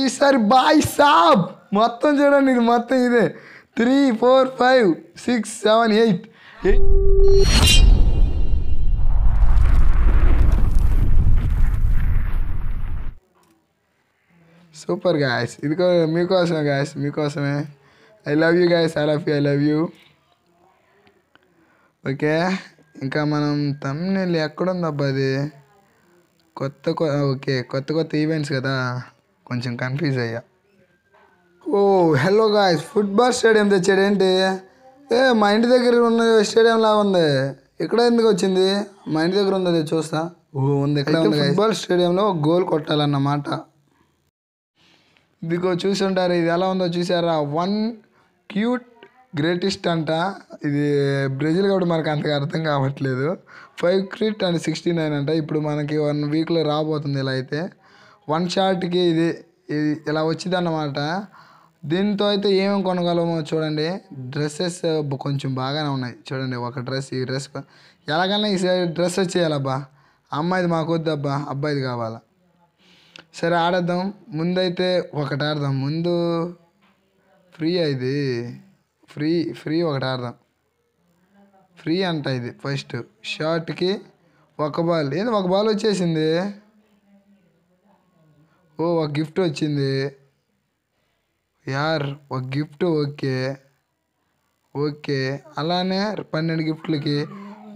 ఈసారి బాయ్ సాబ్ మొత్తం చూడండి ఇది మొత్తం ఇదే three four five six seven eight super guys ఇది మీకోసమే గాయస్ మీకోసమే I love you guys I love you I love you okay ఇంకా మనం తమిళ ఎక్కడుందబ్బా అది కొత్త ఓకే కొత్త కొత్త ఈవెంట్స్ కదా కొంచెం కన్ఫ్యూజ్ అయ్యా oh hello guys football stadium తెచ్చాడు ఏంటి ఏ మా ఇంటి దగ్గర ఉన్న స్టేడియం లాగా ఉంది ఇక్కడ ఎందుకు వచ్చింది మా ఇంటి దగ్గర ఉందో చూస్తా ఓ oh, ఉంది ఇక్కడ ఉంది ఫుట్బాల్ స్టేడియంలో గోల్ కొట్టాలన్నమాట ఇదిగో ఉంటారు ఇది ఎలా ఉందో చూసారా వన్ క్యూట్ గ్రేటెస్ట్ అంట ఇది బ్రెజిల్ కాబట్టి మనకు అంతగా అర్థం కావట్లేదు five crit and sixty nine అంట ఇప్పుడు మనకి వన్ వీక్లో రాబోతుంది ఇలా అయితే వన్ షాట్కి ఇది ఇది ఇలా వచ్చింది అన్నమాట దీంతో అయితే ఏమేమి కొనగలమో చూడండి డ్రెస్సెస్ కొంచెం బాగానే ఉన్నాయి చూడండి ఒక డ్రెస్ ఈ డ్రెస్ ఎలాగైనా ఈ డ్రెస్ వచ్చేయాలబ్బా అమ్మాయిది మాకు వద్దబ్బా అబ్బాయిది కావాలా సరే ఆడద్దాం ముందైతే ఒకటి ఆడదాం ముందు ఫ్రీ ఇది ఫ్రీ ఫ్రీ ఒకటి ఆడదాం ఫ్రీ అంట ఇది ఫస్ట్ షార్ట్కి ఒక బాల్ ఏంది ఒక బాల్ వచ్చేసింది ఓ ఒక గిఫ్ట్ వచ్చింది యార్ ఒక గిఫ్ట్ ఓకే ఓకే అలానే పన్నెండు గిఫ్ట్లకి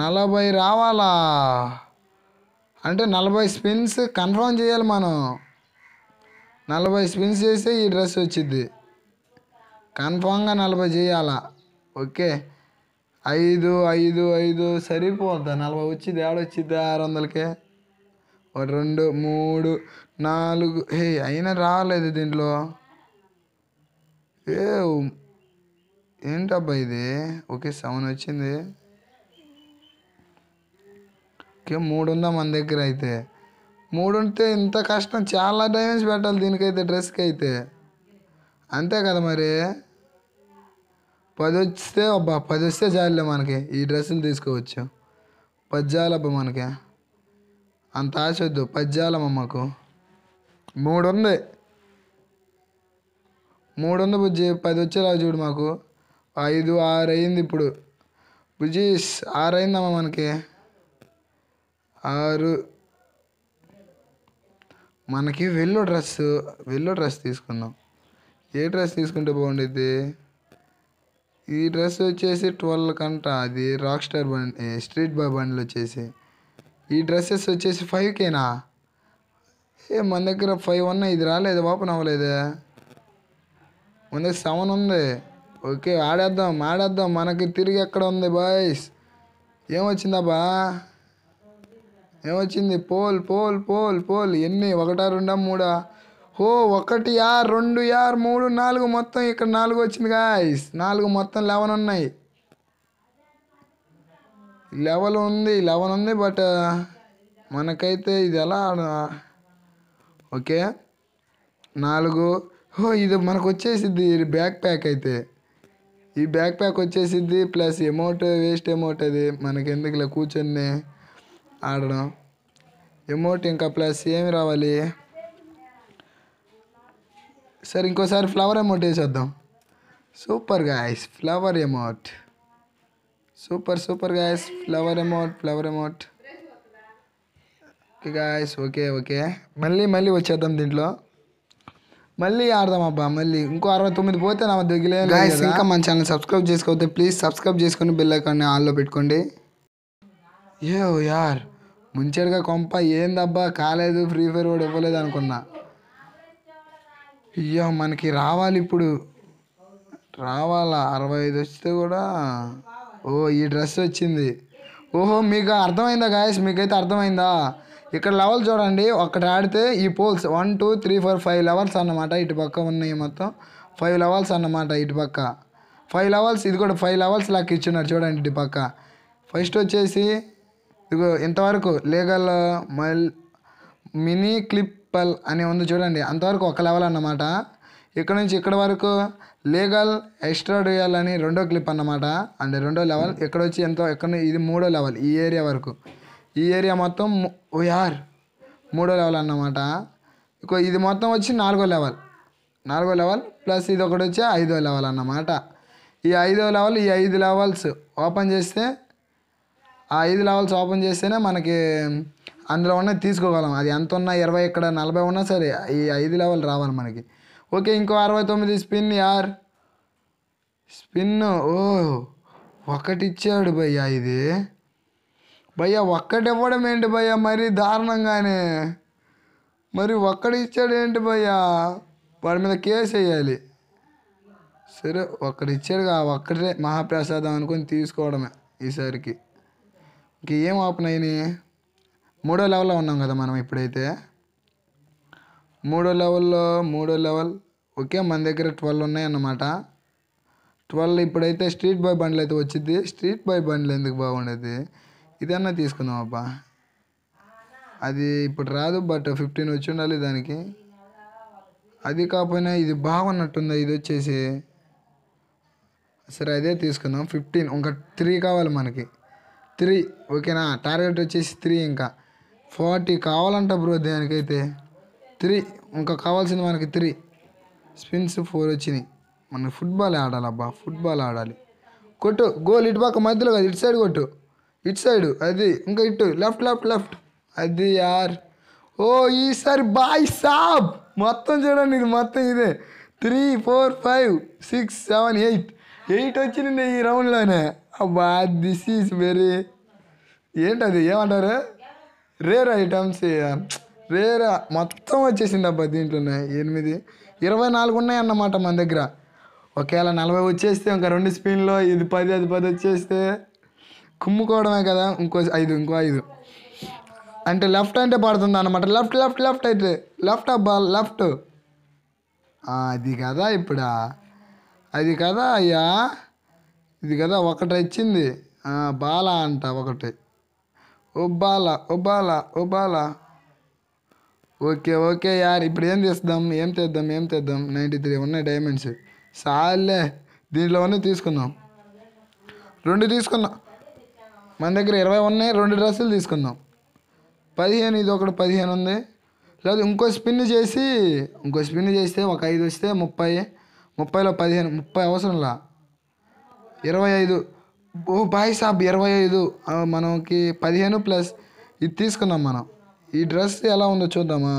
నలభై రావాలా అంటే నలభై స్పిన్స్ కన్ఫర్మ్ చేయాలి మనం నలభై స్పిన్స్ చేస్తే ఈ డ్రెస్ వచ్చింది కన్ఫామ్గా నలభై చేయాలా ఓకే ఐదు ఐదు ఐదు సరిపోద్దా నలభై వచ్చింది ఏడొచ్చిద్దా ఆరు వందలకే రెండు మూడు నాలుగు హే అయినా రాలేదు దీంట్లో ఏ ఏంటబ్బా ఇది ఓకే సెవెన్ వచ్చింది ఓకే మూడు ఉందా మన దగ్గర అయితే మూడు ఉంటే ఇంత కష్టం చాలా డ్యామేజ్ పెట్టాలి దీనికైతే డ్రెస్కి అయితే అంతే కదా మరి పది వస్తే అబ్బా పది వస్తే చాలులే మనకి ఈ డ్రెస్సులు తీసుకోవచ్చు పది చాలబ్బా మనకి అంత ఆశ వద్దు మూడు మాకు మూడు మూడుంది బుజ్జి పది వచ్చేలా చూడు మాకు ఐదు ఆరు అయింది ఇప్పుడు బుజ్జి ఆరు అయిందమ్మా మనకి ఆరు మనకి వెల్లో డ్రెస్ వెల్లో డ్రెస్ తీసుకుందాం ఏ డ్రెస్ తీసుకుంటే బాగుండేది ఈ డ్రెస్ వచ్చేసి ట్వెల్వ్ కంట అది రాక్ స్టార్ బండి స్ట్రీట్ బాయ్ బండ్లు వచ్చేసి ఈ డ్రెస్సెస్ వచ్చేసి ఫైవ్కేనా ఏ మన దగ్గర ఫైవ్ ఉన్నాయి ఇది రాలేదు ఓపెన్ అవ్వలేదు మన దగ్గర సెవెన్ ఉంది ఓకే ఆడేద్దాం ఆడేద్దాం మనకి తిరిగి ఎక్కడ ఉంది బాయ్స్ ఏమొచ్చిందాబా ఏమొచ్చింది పోల్ పోల్ పోల్ పోల్ ఎన్ని ఒకటా రెండా మూడా ఓ ఒకటి యార్ రెండు యార్ మూడు నాలుగు మొత్తం ఇక్కడ నాలుగు వచ్చింది గాయస్ నాలుగు మొత్తం లెవెన్ ఉన్నాయి లెవెల్ ఉంది లెవెన్ ఉంది బట్ మనకైతే ఇది ఎలా ఓకే నాలుగు ఓ ఇది మనకు వచ్చేసిద్ది బ్యాక్ ప్యాక్ అయితే ఈ బ్యాక్ ప్యాక్ వచ్చేసిద్ది ప్లస్ అమౌంట్ వేస్ట్ అమౌంట్ అది మనకి ఇలా కూర్చొని ఆడడం అమౌంట్ ఇంకా ప్లస్ ఏమి రావాలి సరే ఇంకోసారి ఫ్లవర్ అమౌంట్ వేసేద్దాం సూపర్ గా flower amount super super guys flower amount flower amount okay guys okay okay మళ్ళీ మళ్ళీ వచ్చేద్దాం దీంట్లో మళ్ళీ ఆడదాం అబ్బా మళ్ళీ ఇంకో అరవై తొమ్మిది పోతే నా దగ్గర గాయస్ ఇంకా మన ఛానల్ సబ్స్క్రైబ్ చేసుకోవద్దు ప్లీజ్ సబ్స్క్రైబ్ చేసుకొని బిల్ ఐకాన్ని ఆన్లో పెట్టుకోండి ఏ యార్ ముంచెడుగా కొంప ఏందబ్బా కాలేదు ఫ్రీ ఫైర్ కూడా ఇవ్వలేదు అనుకున్నా అయ్యో మనకి రావాలి ఇప్పుడు రావాలా అరవై ఐదు వస్తే కూడా ఓ ఈ డ్రెస్ వచ్చింది ఓహో మీకు అర్థమైందా గాయస్ మీకైతే అర్థమైందా ఇక్కడ లెవెల్ చూడండి ఒక్కటి ఆడితే ఈ poles one two three four five levels అన్నమాట ఇటు పక్క ఉన్నాయి మొత్తం ఫైవ్ లెవెల్స్ అన్నమాట ఇటు పక్క ఫైవ్ లెవెల్స్ ఇది కూడా ఫైవ్ లెవెల్స్ లాక్ ఇచ్చున్నారు చూడండి ఇటు పక్క ఫస్ట్ వచ్చేసి ఇదిగో ఇంతవరకు లీగల్ మల్ మినీ క్లిప్పల్ అని ఉంది చూడండి అంతవరకు ఒక లెవెల్ అన్నమాట ఇక్కడ నుంచి ఇక్కడ వరకు లీగల్ ఎక్స్ట్రాడియల్ అని రెండో క్లిప్ అన్నమాట అంటే రెండో లెవెల్ ఇక్కడ వచ్చి ఎంతో ఎక్కడ ఇది మూడో లెవెల్ ఈ ఏరియా వరకు ఈ ఏరియా మొత్తం ఓయార్ మూడో లెవెల్ అన్నమాట ఇది మొత్తం వచ్చి నాలుగో లెవెల్ నాలుగో లెవెల్ ప్లస్ ఇది ఒకటి వచ్చి ఐదో లెవెల్ అన్నమాట ఈ ఐదో లెవెల్ ఈ ఐదు లెవెల్స్ ఓపెన్ చేస్తే ఆ ఐదు లెవెల్స్ ఓపెన్ చేస్తేనే మనకి అందులో ఉన్నది తీసుకోగలం అది ఎంత ఉన్నా ఇరవై ఇక్కడ నలభై ఉన్నా సరే ఈ ఐదు లెవెల్ రావాలి మనకి ఓకే ఇంకో అరవై తొమ్మిది స్పిన్ యార్ స్పిన్ ఓ ఒకటిచ్చాడు భయ్యా ఇది భయ్యా ఒక్కటి ఇవ్వడం ఏంటి భయ్యా మరి దారుణంగానే మరి ఒక్కడు ఇచ్చాడు ఏంటి భయ్యా వాడి మీద కేసు వేయాలి సరే ఒక్కడు ఇచ్చాడుగా ఒక్కటే మహాప్రసాదం అనుకుని తీసుకోవడమే ఈసారికి ఇంకేం ఓపెన్ అయినాయి మూడో లెవెల్లో ఉన్నాం కదా మనం ఇప్పుడైతే మూడో లెవెల్లో మూడో లెవెల్ ఓకే మన దగ్గర ట్వెల్వ్ ఉన్నాయన్నమాట ట్వెల్వ్ ఇప్పుడైతే స్ట్రీట్ బాయ్ బండ్లు అయితే వచ్చింది స్ట్రీట్ బాయ్ బండ్లు ఎందుకు బాగుండేది ఇదన్నా తీసుకుందాం అబ్బా అది ఇప్పుడు రాదు బట్ ఫిఫ్టీన్ వచ్చి ఉండాలి దానికి అది కాకపోయినా ఇది బాగున్నట్టుంది ఇది వచ్చేసి సరే అదే తీసుకుందాం ఫిఫ్టీన్ ఇంకా త్రీ కావాలి మనకి త్రీ ఓకేనా టార్గెట్ వచ్చేసి త్రీ ఇంకా ఫార్టీ కావాలంట బ్రో దానికైతే త్రీ ఇంకా కావాల్సింది మనకి త్రీ స్పిన్స్ ఫోర్ వచ్చినాయి మనం ఫుట్బాల్ ఆడాలి అబ్బా ఫుట్బాల్ ఆడాలి కొట్టు గోల్ ఇటు పక్క మధ్యలో కాదు ఇటు సైడ్ కొట్టు ఇటు సైడ్ అది ఇంకా ఇటు లెఫ్ట్ లెఫ్ట్ లెఫ్ట్ అది యార్ ఓ ఈసారి బాయ్ సాబ్ మొత్తం చూడండి ఇది మొత్తం ఇదే three four five six seven eight eight వచ్చింది ఈ రౌండ్లోనే అబ్బా దిస్ ఈజ్ వెరీ ఏంటది ఏమంటారు రేర్ ఐటమ్స్ వేరే మొత్తం వచ్చేసింది అబ్బా దీంట్లోనే ఎనిమిది ఇరవై నాలుగు ఉన్నాయన్నమాట మన దగ్గర ఒకవేళ నలభై వచ్చేస్తే ఇంకా రెండు స్పిన్లో ఇది పది అది పది వచ్చేస్తే కుమ్ముకోవడమే కదా ఇంకో ఐదు ఇంకో ఐదు అంటే లెఫ్ట్ అంటే పడుతుంది అనమాట లెఫ్ట్ లెఫ్ట్ లెఫ్ట్ అయితే లెఫ్ట్ అబ్బా లెఫ్ట్ అది కదా ఇప్పుడా అది కదా అయ్యా ఇది కదా ఒకటి వచ్చింది బాల అంట ఒకటి ఓ బాల ఓ బాల ఓ బాల ఓకే ఓకే యార్ ఇప్పుడు ఏం చేద్దాం ఏం తెద్దాం ఏం తెద్దాం నైంటీ త్రీ ఉన్నాయి డైమండ్స్ చాలే దీంట్లో ఉన్నాయి తీసుకుందాం రెండు తీసుకుందాం మన దగ్గర ఇరవై ఉన్నాయి రెండు డ్రెస్సులు తీసుకుందాం పదిహేను ఇది ఒకటి పదిహేను ఉంది లేదు ఇంకో స్పిన్ చేసి ఇంకో స్పిన్ చేస్తే ఒక ఐదు వస్తే ముప్పై ముప్పైలో పదిహేను ముప్పై అవసరంలా ఇరవై ఐదు ఓ బాయ్ సాబ్ ఇరవై ఐదు మనకి పదిహేను ప్లస్ ఇది తీసుకుందాం మనం ఈ డ్రెస్ ఎలా ఉందో చూద్దామా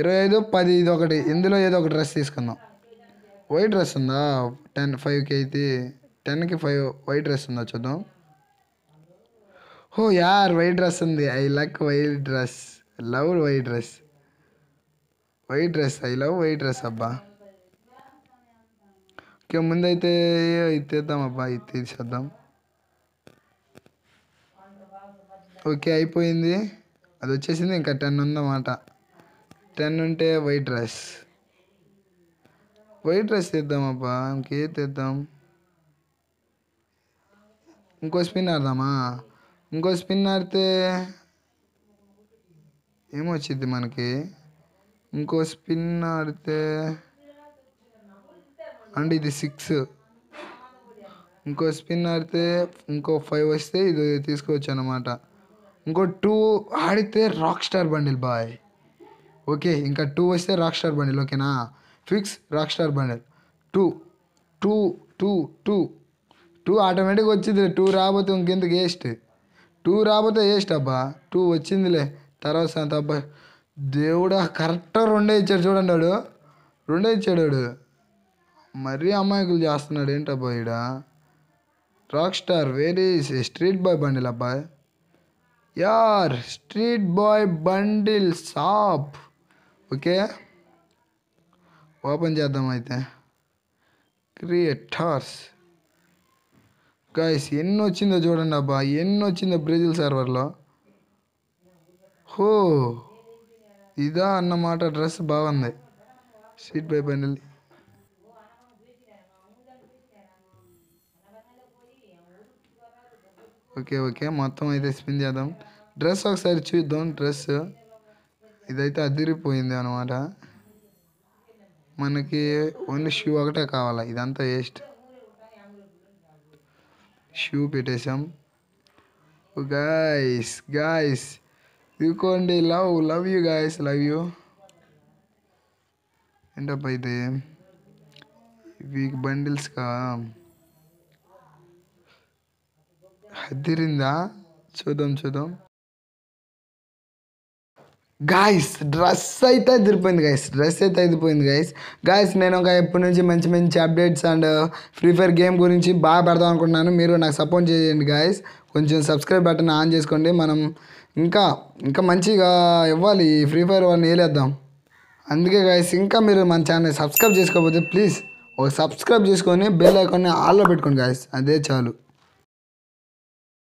ఇరవై ఐదు పది ఇది ఒకటి ఇందులో ఏదో ఒక డ్రెస్ తీసుకుందాం వైట్ డ్రెస్ ఉందా టెన్ ఫైవ్కి అయితే టెన్కి ఫైవ్ వైట్ డ్రెస్ ఉందా చూద్దాం ఓ యార్ వైట్ డ్రెస్ ఉంది I luck white dress love white dress white dress I love white dress అబ్బా ఓకే ముందైతే ఇది తీద్దాం అబ్బా ఇది తీసేద్దాం ఓకే అయిపోయింది అది వచ్చేసింది ఇంకా టెన్ ఉందన్నమాట టెన్ ఉంటే వైట్ రైస్ వైట్ రైస్ తెద్దాం అబ్బా ఇంకే తెద్దాం ఇంకో స్పిన్ ఆడదామా ఇంకో స్పిన్ ఆడితే ఏమొచ్చింది మనకి ఇంకో స్పిన్ ఆడితే అండ్ ఇది సిక్స్ ఇంకో స్పిన్ ఆడితే ఇంకో ఫైవ్ వస్తే ఇది తీసుకోవచ్చు అన్నమాట ఇంకో టూ ఆడితే rock star bundle boy okay ఇంకా టూ వస్తే రాక్ స్టార్ బండిల్ ఓకేనా fix rock star bundle two two two two two ఆటోమేటిక్గా వచ్చింది టూ రాబోతే ఇంకెందుకు వేస్ట్ టూ రాబోతే వేస్ట్ అబ్బా టూ వచ్చిందిలే తర్వాత అంత అబ్బా దేవుడా కరెక్ట్గా రెండే ఇచ్చాడు చూడండి వాడు రెండే ఇచ్చాడు వాడు మరీ అమ్మాయికులు చేస్తున్నాడు ఏంటబ్బా ఈడ rock star very street boy bundle అబ్బాయి యార్ street boy bundle shop okay open చేద్దాం అయితే క్రియేటర్స్ గైస్ ఎన్ని వచ్చిందో చూడండి అబ్బా ఎన్ని వచ్చిందో బ్రెజిల్ సర్వర్లో హో ఇదా అన్నమాట డ్రెస్ బాగుంది street boy bundle okay okay మొత్తం అయితే స్పిన్ చేద్దాం డ్రెస్ ఒకసారి చూద్దాం డ్రెస్ ఇదైతే అదిరిపోయింది అనమాట మనకి ఓన్లీ షూ ఒకటే కావాలా ఇదంతా వేస్ట్ షూ పెట్టేసాం గాయస్ గాయస్ ఇదికోండి love love you guys love you ఏంటప్ప ఇది వీక్ బండిల్స్ కా అదిరిందా చూద్దాం చూద్దాం గాయస్ డ్రెస్ అయితే అదిరిపోయింది గాయస్ డ్రెస్ అయితే అదిరిపోయింది గాయస్ గాయస్ నేను ఒక ఎప్పటి నుంచి మంచి మంచి updates and free fire game గురించి బాగా పెడదాం అనుకుంటున్నాను మీరు నాకు సపోర్ట్ చేయండి గాయస్ కొంచెం సబ్స్క్రైబ్ బటన్ ఆన్ చేసుకోండి మనం ఇంకా ఇంకా మంచిగా ఇవ్వాలి ఫ్రీ ఫైర్ వాళ్ళని వేలేద్దాం అందుకే గాయస్ ఇంకా మీరు మన ఛానల్ సబ్స్క్రైబ్ చేసుకోకపోతే ప్లీజ్ ఒక సబ్స్క్రైబ్ చేసుకొని బెల్ ఐకాన్ని ఆల్లో పెట్టుకోండి గాయస్ అదే చాలు